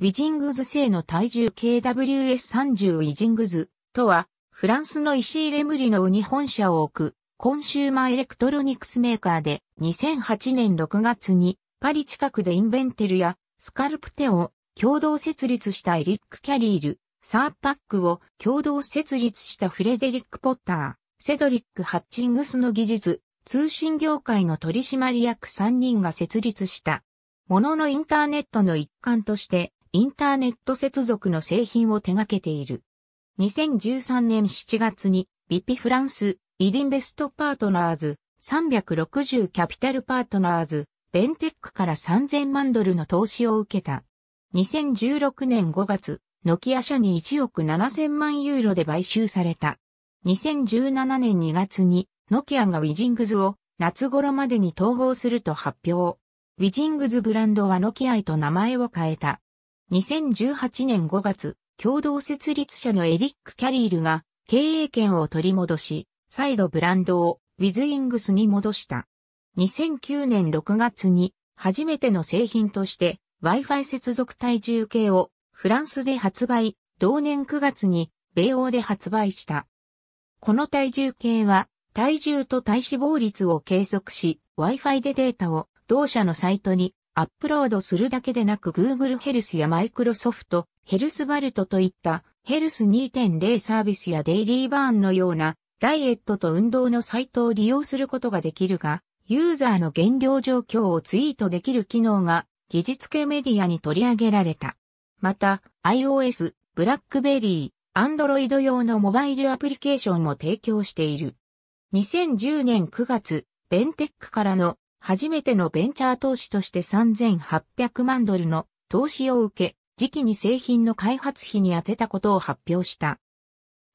ウィジングズ製の体重 KWS30 ウィジングズとは、フランスの石井レムリノに本社を置く、コンシューマーエレクトロニクスメーカーで、2008年6月に、パリ近くでインベンテルや、スカルプテを共同設立したエリック・キャリール、サーパックを共同設立したフレデリック・ポッター、セドリック・ハッチングスの技術、通信業界の取締役3人が設立した。もののインターネットの一環として、インターネット接続の製品を手掛けている。2013年7月に、ビピフランス、イディンベストパートナーズ、360キャピタルパートナーズ、ベンテックから3000万ドルの投資を受けた。2016年5月、ノキア社に1億7000万ユーロで買収された。2017年2月に、ノキアがウィジングズを夏頃までに統合すると発表。ウィジングズブランドはノキアへと名前を変えた。2018年5月、共同設立者のエリック・キャリールが経営権を取り戻し、再度ブランドをウィズイングスに戻した。2009年6月に初めての製品として Wi-Fi 接続体重計をフランスで発売、同年9月に米欧で発売した。この体重計は体重と体脂肪率を計測し Wi-Fi でデータを同社のサイトにアップロードするだけでなく Google ヘルスや Microsoft ヘルスバルトといったヘルス2.0サービスやデイリーバーンのようなダイエットと運動のサイトを利用することができるが、ユーザーの減量状況をツイートできる機能が技術系メディアに取り上げられた。また、iOS、ブラックベリー、Android 用のモバイルアプリケーションも提供している。2010年9月、ベンテックからの初めてのベンチャー投資として3800万ドルの投資を受け、時期に製品の開発費に充てたことを発表した。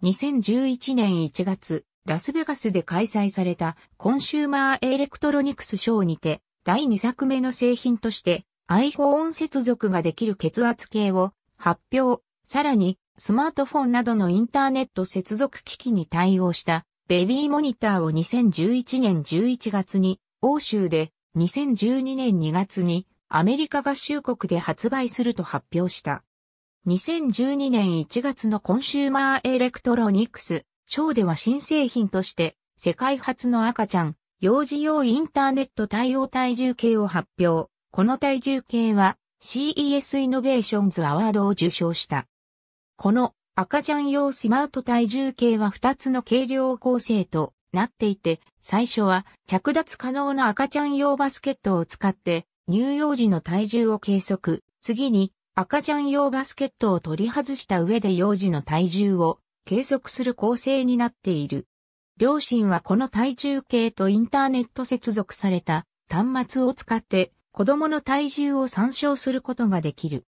2011年1月、ラスベガスで開催されたコンシューマーエレクトロニクスショーにて、第2作目の製品として iPhone 接続ができる血圧計を発表、さらにスマートフォンなどのインターネット接続機器に対応したベビーモニターを2011年11月に欧州で2012年2月にアメリカ合衆国で発売すると発表した。2012年1月のコンシューマーエレクトロニクス、ショーでは新製品として世界初の赤ちゃん、幼児用インターネット対応体重計を発表。この体重計は CES イノベーションズアワードを受賞した。この赤ちゃん用スマート体重計は2つの軽量構成となっていて、最初は着脱可能な赤ちゃん用バスケットを使って乳幼児の体重を計測、次に赤ちゃん用バスケットを取り外した上で幼児の体重を計測する構成になっている。両親はこの体重計とインターネット接続された端末を使って子供の体重を参照することができる。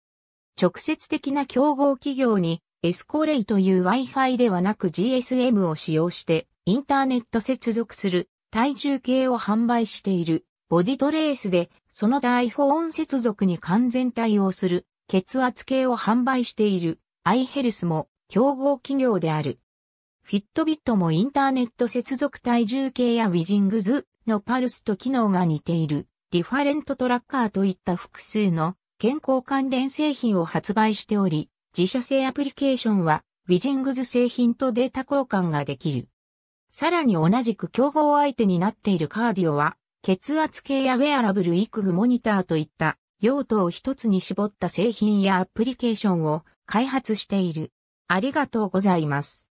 直接的な競合企業にエスコレイという Wi-Fi ではなく GSM を使用してインターネット接続する体重計を販売しているボディトレースで、その他 iPhone 接続に完全対応する血圧計を販売している iHealth も競合企業である。フィットビットもインターネット接続体重計やウィジングズのパルスと機能が似ているディファレントトラッカーといった複数の健康関連製品を発売しており、自社製アプリケーションはウィジングズ製品とデータ交換ができる。さらに同じく競合相手になっているカーディオは、血圧計やウェアラブル育具モニターといった用途を一つに絞った製品やアプリケーションを開発している。ありがとうございます。